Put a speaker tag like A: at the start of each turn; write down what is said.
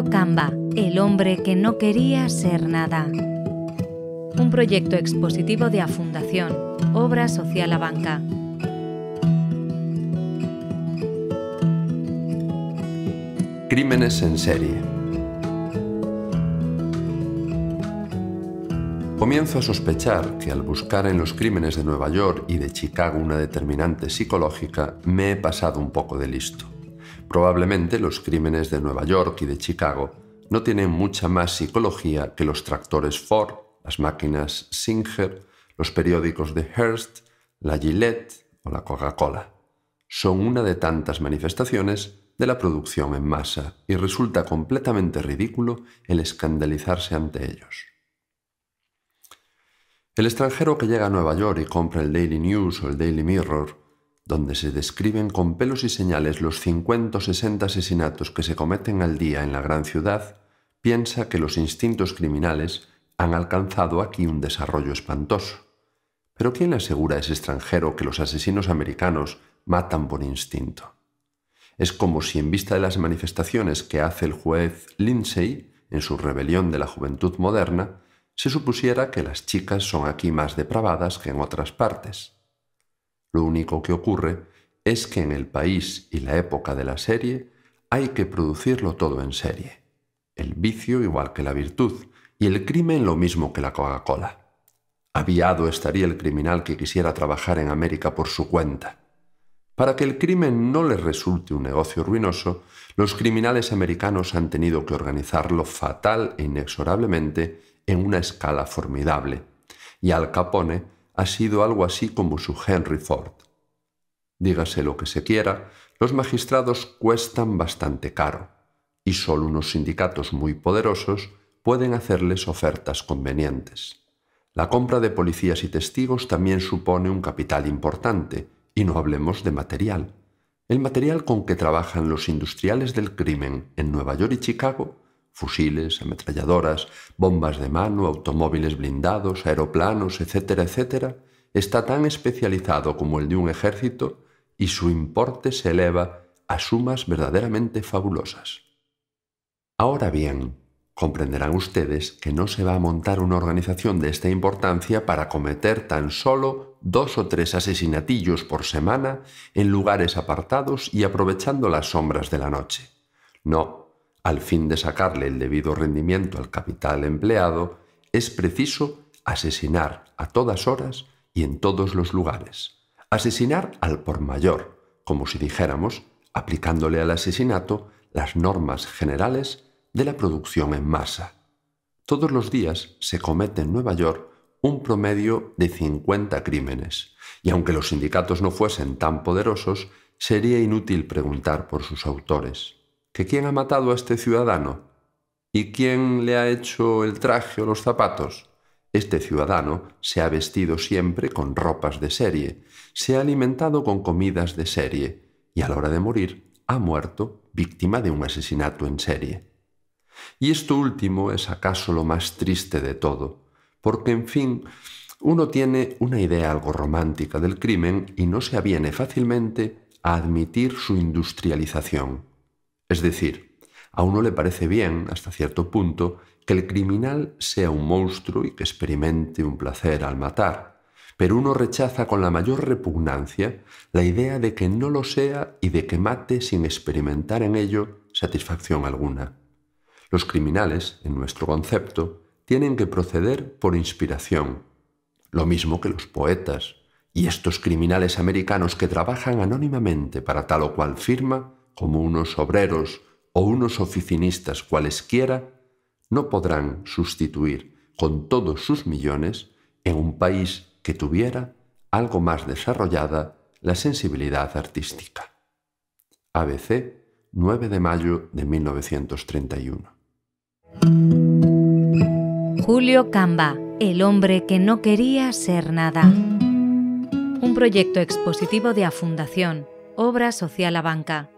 A: Camba, El hombre que no quería ser nada. Un proyecto expositivo de Afundación, Obra Social a Banca.
B: Crímenes en serie. Comienzo a sospechar que al buscar en los crímenes de Nueva York y de Chicago una determinante psicológica, me he pasado un poco de listo. Probablemente los crímenes de Nueva York y de Chicago no tienen mucha más psicología que los tractores Ford, las máquinas Singer, los periódicos de Hearst, la Gillette o la Coca-Cola. Son una de tantas manifestaciones de la producción en masa y resulta completamente ridículo el escandalizarse ante ellos. El extranjero que llega a Nueva York y compra el Daily News o el Daily Mirror donde se describen con pelos y señales los 50 o 60 asesinatos que se cometen al día en la gran ciudad, piensa que los instintos criminales han alcanzado aquí un desarrollo espantoso. Pero ¿quién le asegura a ese extranjero que los asesinos americanos matan por instinto? Es como si en vista de las manifestaciones que hace el juez Lindsay en su rebelión de la juventud moderna, se supusiera que las chicas son aquí más depravadas que en otras partes. Lo único que ocurre es que en el país y la época de la serie hay que producirlo todo en serie. El vicio igual que la virtud y el crimen lo mismo que la Coca-Cola. Aviado estaría el criminal que quisiera trabajar en América por su cuenta. Para que el crimen no le resulte un negocio ruinoso, los criminales americanos han tenido que organizarlo fatal e inexorablemente en una escala formidable, y Al Capone ha sido algo así como su Henry Ford. Dígase lo que se quiera, los magistrados cuestan bastante caro, y solo unos sindicatos muy poderosos pueden hacerles ofertas convenientes. La compra de policías y testigos también supone un capital importante, y no hablemos de material. El material con que trabajan los industriales del crimen en Nueva York y Chicago fusiles, ametralladoras, bombas de mano, automóviles blindados, aeroplanos, etcétera, etcétera, está tan especializado como el de un ejército y su importe se eleva a sumas verdaderamente fabulosas. Ahora bien, comprenderán ustedes que no se va a montar una organización de esta importancia para cometer tan solo dos o tres asesinatillos por semana en lugares apartados y aprovechando las sombras de la noche. No, al fin de sacarle el debido rendimiento al capital empleado, es preciso asesinar a todas horas y en todos los lugares. Asesinar al por mayor, como si dijéramos, aplicándole al asesinato las normas generales de la producción en masa. Todos los días se comete en Nueva York un promedio de 50 crímenes, y aunque los sindicatos no fuesen tan poderosos, sería inútil preguntar por sus autores. ¿Que quién ha matado a este ciudadano? ¿Y quién le ha hecho el traje o los zapatos? Este ciudadano se ha vestido siempre con ropas de serie, se ha alimentado con comidas de serie y a la hora de morir ha muerto víctima de un asesinato en serie. Y esto último es acaso lo más triste de todo, porque en fin, uno tiene una idea algo romántica del crimen y no se aviene fácilmente a admitir su industrialización. Es decir, a uno le parece bien, hasta cierto punto, que el criminal sea un monstruo y que experimente un placer al matar, pero uno rechaza con la mayor repugnancia la idea de que no lo sea y de que mate sin experimentar en ello satisfacción alguna. Los criminales, en nuestro concepto, tienen que proceder por inspiración, lo mismo que los poetas, y estos criminales americanos que trabajan anónimamente para tal o cual firma como unos obreros o unos oficinistas cualesquiera, no podrán sustituir con todos sus millones en un país que tuviera algo más desarrollada la sensibilidad artística. ABC, 9 de mayo de 1931.
A: Julio Camba, el hombre que no quería ser nada. Un proyecto expositivo de Afundación, Obra Social a Banca,